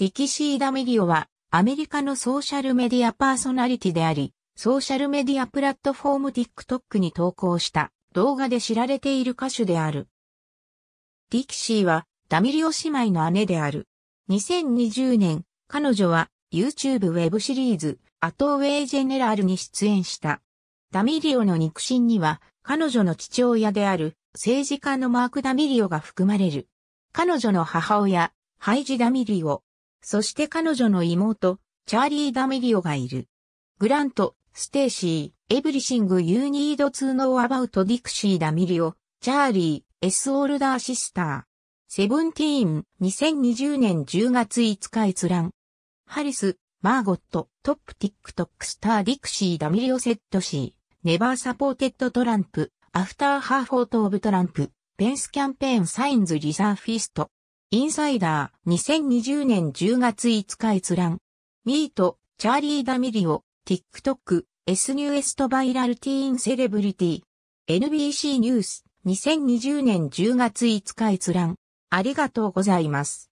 ディキシー・ダメリオは、アメリカのソーシャルメディアパーソナリティであり、ソーシャルメディアプラットフォーム TikTok に投稿した動画で知られている歌手である。ディキシーは、ダミリオ姉妹の姉である。2020年、彼女は YouTube ウェブシリーズ、アトウェイジェネラルに出演した。ダミリオの肉親には、彼女の父親である政治家のマーク・ダミリオが含まれる。彼女の母親、ハイジ・ダミリオ、そして彼女の妹、チャーリー・ダメリオがいる。グラント、ステイシー、エブリシング・ユーニード・ツーノー・アバウト・ディクシー・ダメリオ、チャーリー、エス・オールダー・シスター。セブンティーン、2020年10月5日閲覧。ハリス、マーゴット、トップティックトックスター・ディクシー・ダメリオ・セットシー、ネバー・サポーテッド・トランプ、アフター・ハーフォート・オブ・トランプ、ペンス・キャンペーン・サインズ・リザーフィスト。インサイダー、2020年10月5日閲覧。ミート、チャーリー・ダミリオ、TikTok、S ニューエストバイラルティーンセレブリティ。NBC ニュース、2020年10月5日閲覧。ありがとうございます。